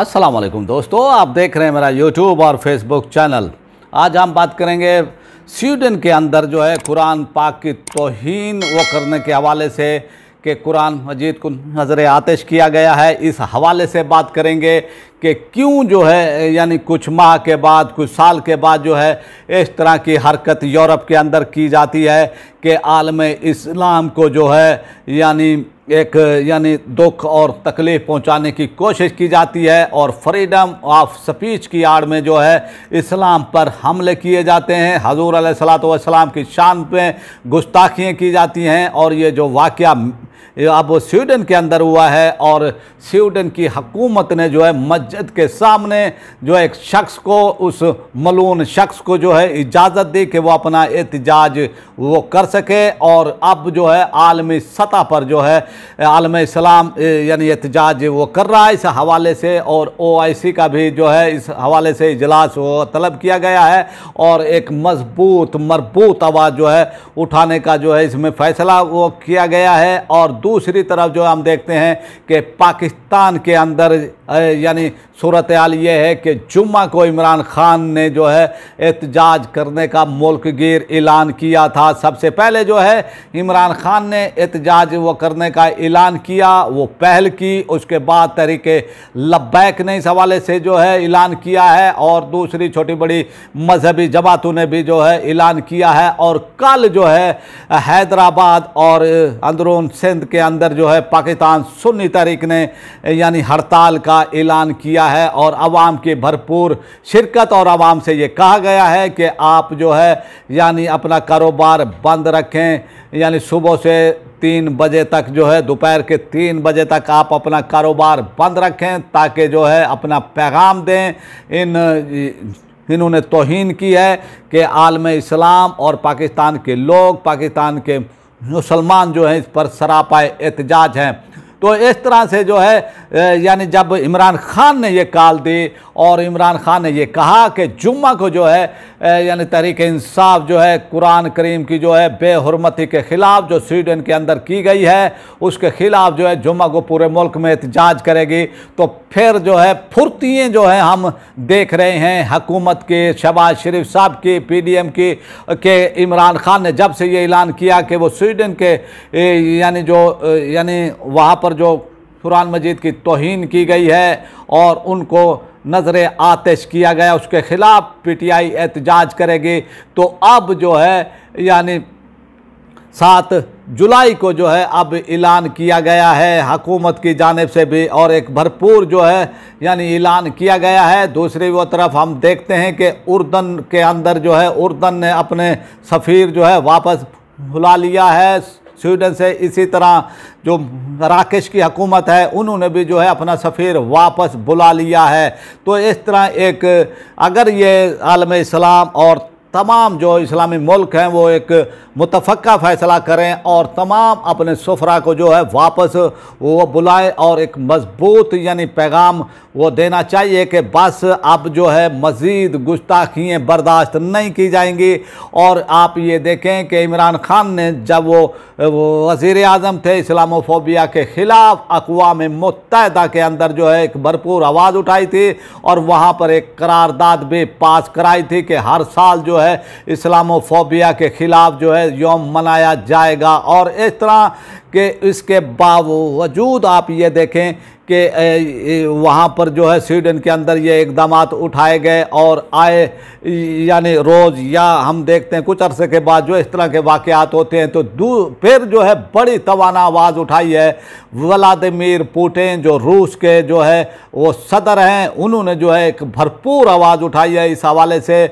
अस्सलाम वालेकुम दोस्तों आप देख रहे हैं मेरा यूट्यूब और फेसबुक चैनल आज हम बात करेंगे स्वीडन के अंदर जो है कुरान पाक की तोहन वो करने के हवाले से कि कुरान मजीद को नजर आतश किया गया है इस हवाले से बात करेंगे कि क्यों जो है यानी कुछ माह के बाद कुछ साल के बाद जो है इस तरह की हरकत यूरोप के अंदर की जाती है कि आलम इस्लाम को जो है यानी एक यानी दुख और तकलीफ़ पहुंचाने की कोशिश की जाती है और फ्रीडम ऑफ स्पीच की आड़ में जो है इस्लाम पर हमले किए जाते हैं हजूर सलाम की शान पे गुस्ताखियाँ की जाती हैं और ये जो वाक़ अब स्वीडन के अंदर हुआ है और स्वीडन की हकूमत ने जो है मज मस्जिद के सामने जो एक शख्स को उस मलून शख्स को जो है इजाज़त दी कि वह अपना एहतजाज वो कर सके और अब जो है आलमी सतह पर जो है आलम इस्लाम यानी एहतजाज वो कर रहा है इस हवाले से और ओ आई सी का भी जो है इस हवाले से इजलास वो तलब किया गया है और एक मजबूत मरबूत आवाज़ जो है उठाने का जो है इसमें फ़ैसला वो किया गया है और दूसरी तरफ जो हम देखते हैं कि पाकिस्तान के अंदर यानी सूरत हाल ये है कि जुम्मा को इमरान ख़ान ने जो है एहतजाज करने का गिर ऐलान किया था सबसे पहले जो है इमरान ख़ान ने एहतजाज वो करने का ऐलान किया वो पहल की उसके बाद तरीके लब्बैक ने इस हवाले से जो है ऐलान किया है और दूसरी छोटी बड़ी मजहबी जमातों ने भी जो है ऐलान किया है और कल जो है हैदराबाद और अंदरून सिंध के अंदर जो है पाकिस्तान सुन्नी तहरीक ने यानी हड़ताल का ऐलान किया किया है और आवाम की भरपूर शिरकत और आवाम से ये कहा गया है कि आप जो है यानी अपना कारोबार बंद रखें यानी सुबह से तीन बजे तक जो है दोपहर के तीन बजे तक आप अपना कारोबार बंद रखें ताकि जो है अपना पैगाम दें इन इन्होंने तोहन की है कि आलम इस्लाम और पाकिस्तान के लोग पाकिस्तान के मुसलमान जो हैं इस पर सरापाए एहतजाज हैं तो इस तरह से जो है यानी जब इमरान खान ने ये काल दी और इमरान खान ने ये कहा कि जुम्मा को जो है यानी तहरीक इंसाफ जो है कुरान करीम की जो है बेहरमती के ख़िलाफ़ जो स्वीडन के अंदर की गई है उसके ख़िलाफ़ जो है जुम्मा को पूरे मुल्क में एहतजाज करेगी तो फिर जो है फुर्तियाँ जो है हम देख रहे हैं हकूमत के शहबाज शरीफ साहब की पी डी एम की के इमरान खान ने जब से ये ऐलान किया कि वो स्वीडन के यानी जो यानी वहाँ पर पर जो कुरान मजीद की तोहन की गई है और उनको नज़र आतश किया गया उसके ख़िलाफ़ पी टी आई एहतजाज करेगी तो अब जो है यानी सात जुलाई को जो है अब ऐलान किया गया है हकूमत की जानब से भी और एक भरपूर जो है यानी ऐलान किया गया है दूसरी वो तरफ हम देखते हैं कि उर्दन के अंदर जो है उर्दन ने अपने सफ़ीर जो है वापस बुला लिया है स्वीडन से इसी तरह जो राकेश की हकूमत है उन्होंने भी जो है अपना सफ़ीर वापस बुला लिया है तो इस तरह एक अगर ये आलम इस्लाम और तमाम जो इस्लामी मुल्क हैं वो एक मुतफ़ा फ़ैसला करें और तमाम अपने सफरा को जो है वापस वो बुलाएँ और एक मजबूत यानी पैगाम वो देना चाहिए कि बस अब जो है मज़ीद गुस्ताखियाँ बर्दाश्त नहीं की जाएंगी और आप ये देखें कि इमरान ख़ान ने जब वो, वज़ी अजम थे इस्लामोफोबिया के ख़िलाफ़ अकवा मुतहदा के अंदर जो है एक भरपूर आवाज़ उठाई थी और वहाँ पर एक करारदाद भी पास कराई थी कि हर साल जो है इस्लामोफोबिया के ख़िलाफ़ जो है योम मनाया जाएगा और इस तरह कि इसके बावजूद आप ये देखें कि वहाँ पर जो है स्वीडन के अंदर ये इकदाम उठाए गए और आए यानी रोज़ या हम देखते हैं कुछ अरसे के बाद जो इस तरह के वाक़ात होते हैं तो फिर जो है बड़ी तोाना आवाज़ उठाई है व्लादिमिर पुटिन जो रूस के जो है वो सदर हैं उन्होंने जो है एक भरपूर आवाज़ उठाई है इस हवाले से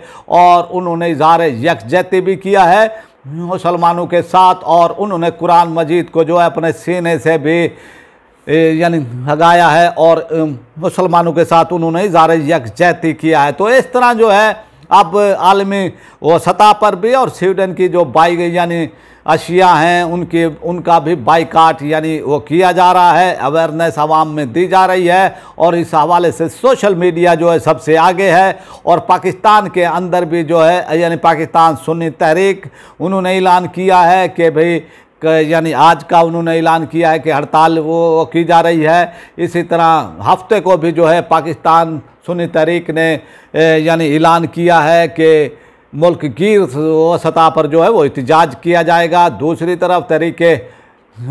और उन्होंने इजहार यकजहती भी किया है मुसलमानों के साथ और उन्होंने कुरान मजीद को जो है अपने सीने से भी यानी लगाया है और मुसलमानों के साथ उन्होंने इजार यकजहती किया है तो इस तरह जो है अब आलमी वो सतह पर भी और स्वीडन की जो बाई गई यानी अशिया हैं उनके उनका भी बाइकाट यानी वो किया जा रहा है अवेयरनेस आवाम में दी जा रही है और इस हवाले से सोशल मीडिया जो है सबसे आगे है और पाकिस्तान के अंदर भी जो है यानी पाकिस्तान सुन्नी तहरीक उन्होंने ऐलान किया है कि भाई यानी आज का उन्होंने ऐलान किया है कि हड़ताल वो, वो की जा रही है इसी तरह हफ्ते को भी जो है पाकिस्तान सुन्नी तहरीक ने यानी ऐलान किया है कि मुल्क की सतह पर जो है वो एहतजाज किया जाएगा दूसरी तरफ तरीके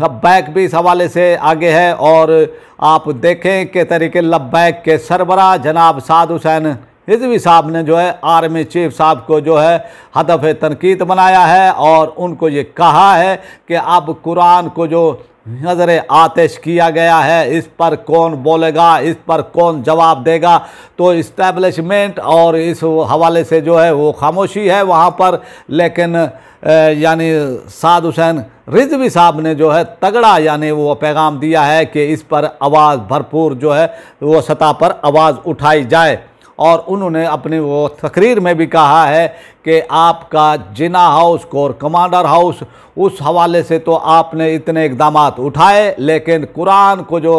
लब्बैक भी इस हवाले से आगे है और आप देखें कि तरीके लब्बैक के सरबरा जनाब साद हुसैन रिजवी साहब ने जो है आर्मी चीफ साहब को जो है हदफ तनकीद बनाया है और उनको ये कहा है कि अब कुरान को जो नज़र आतिश किया गया है इस पर कौन बोलेगा इस पर कौन जवाब देगा तो इस्टेब्लिशमेंट और इस हवाले से जो है वो खामोशी है वहाँ पर लेकिन यानी साद हुसैन रिजवी साहब ने जो है तगड़ा यानी वो पैगाम दिया है कि इस पर आवाज़ भरपूर जो है वो सतह पर आवाज़ उठाई जाए और उन्होंने अपनी वो तकरीर में भी कहा है कि आपका Jinnah house corps commander house उस हवाले से तो आपने इतने इकदाम उठाए लेकिन कुरान को जो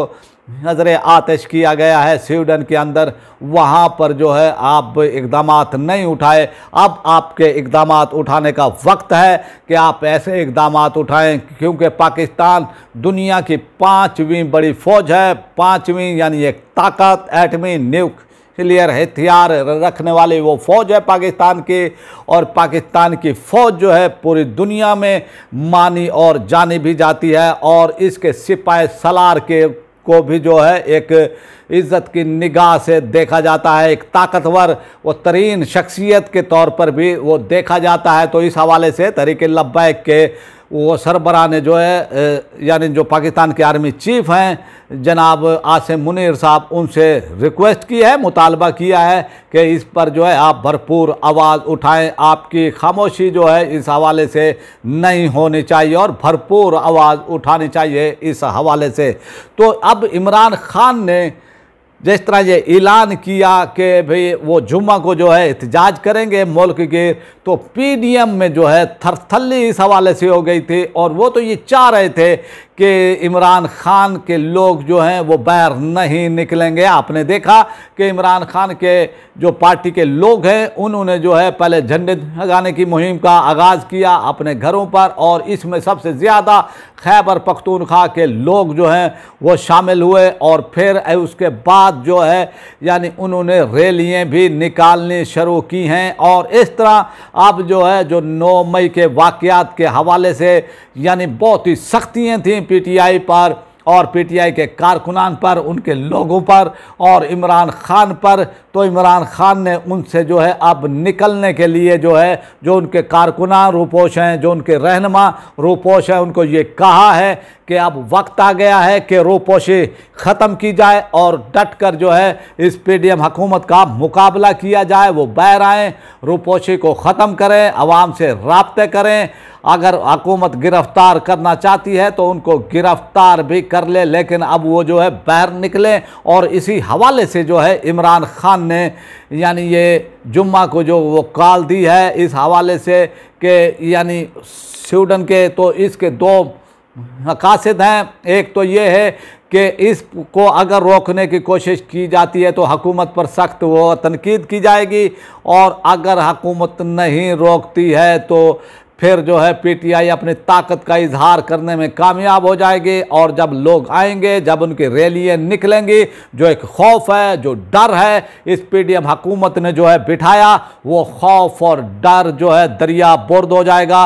नज़र आतश किया गया है स्वीडन के अंदर वहाँ पर जो है आप इकदाम नहीं उठाए अब आपके इकदाम उठाने का वक्त है कि आप ऐसे इकदाम उठाएं क्योंकि पाकिस्तान दुनिया की पाँचवीं बड़ी फ़ौज है पाँचवीं यानी एक ताकत एटमी न्यूक न्यूक्लियर हथियार रखने वाले वो फौज है पाकिस्तान के और पाकिस्तान की फौज जो है पूरी दुनिया में मानी और जानी भी जाती है और इसके सिपाही सलार के को भी जो है एक इज़्ज़त की निगाह से देखा जाता है एक ताकतवर व तरीन शख्सियत के तौर पर भी वो देखा जाता है तो इस हवाले से तरीके लब्बैक के वो सरबरा ने जो है यानी जो पाकिस्तान के आर्मी चीफ हैं जनाब आसिम मुनिर साहब उनसे रिक्वेस्ट की है मुतालबा किया है कि इस पर जो है आप भरपूर आवाज़ उठाएं आपकी खामोशी जो है इस हवाले से नहीं होनी चाहिए और भरपूर आवाज़ उठानी चाहिए इस हवाले से तो अब इमरान खान ने जिस तरह ये ऐलान किया कि भाई वो जुम्मा को जो है एहतजाज करेंगे मुल्क के तो पीडीएम में जो है थरथली इस हवाले से हो गई थी और वो तो ये चाह रहे थे कि इमरान खान के लोग जो हैं वो बाहर नहीं निकलेंगे आपने देखा कि इमरान खान के जो पार्टी के लोग हैं उन्होंने जो है पहले झंडे लगाने की मुहिम का आगाज़ किया अपने घरों पर और इसमें सबसे ज़्यादा खैबर पख्तूनख्वा के लोग जो हैं वो शामिल हुए और फिर उसके बाद बाद जो है यानी उन्होंने रैलियाँ भी निकालनी शुरू की हैं और इस तरह अब जो है जो नौ मई के वाक़ के हवाले से यानी बहुत ही सख्तियाँ टी पीटीआई पर और पीटीआई के कारकुनान पर उनके लोगों पर और इमरान खान पर तो इमरान खान ने उनसे जो है अब निकलने के लिए जो है जो उनके कारकुनान रूपोश हैं जो उनके रहनमा रूपोश हैं उनको ये कहा है कि अब वक्त आ गया है कि रूपोशी ख़त्म की जाए और डट कर जो है इस एम हकूमत का मुकाबला किया जाए वो बैर आएँ रूपोशी को ख़त्म करें आवाम से रबते करें अगर हकूमत गिरफ़्तार करना चाहती है तो उनको गिरफ़्तार भी कर कर ले लेकिन अब वो जो है बैर निकले और इसी हवाले से जो है इमरान खान ने यानी ये जुम्मा को जो वो कॉल दी है इस हवाले से कि यानी स्वीडन के तो इसके दो मकासद हैं एक तो ये है कि इसको अगर रोकने की कोशिश की जाती है तो हकूमत पर सख्त वो तनकीद की जाएगी और अगर हकूमत नहीं रोकती है तो फिर जो है पीटीआई अपनी ताकत का इजहार करने में कामयाब हो जाएगी और जब लोग आएंगे जब उनकी रैलियाँ निकलेंगी जो एक खौफ है जो डर है इस पीडीएम हुकूमत ने जो है बिठाया वो खौफ और डर जो है दरिया बोर्द हो जाएगा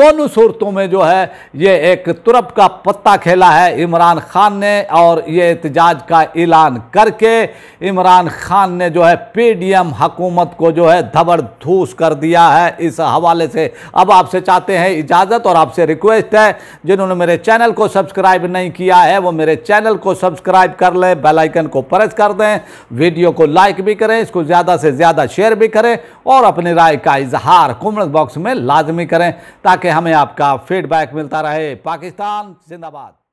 दोनों सूरतों में जो है ये एक तुरप का पत्ता खेला है इमरान खान ने और ये एहतजाज का ऐलान करके इमरान खान ने जो है एम हकूमत को जो है धबड़ धूस कर दिया है इस हवाले से अब आप आपसे चाहते हैं इजाज़त और आपसे रिक्वेस्ट है जिन्होंने मेरे चैनल को सब्सक्राइब नहीं किया है वो मेरे चैनल को सब्सक्राइब कर लें बेलाइकन को प्रेस कर दें वीडियो को लाइक भी करें इसको ज़्यादा से ज़्यादा शेयर भी करें और अपनी राय का इजहार कमेंट बॉक्स में लाजमी करें ताकि हमें आपका फीडबैक मिलता रहे पाकिस्तान जिंदाबाद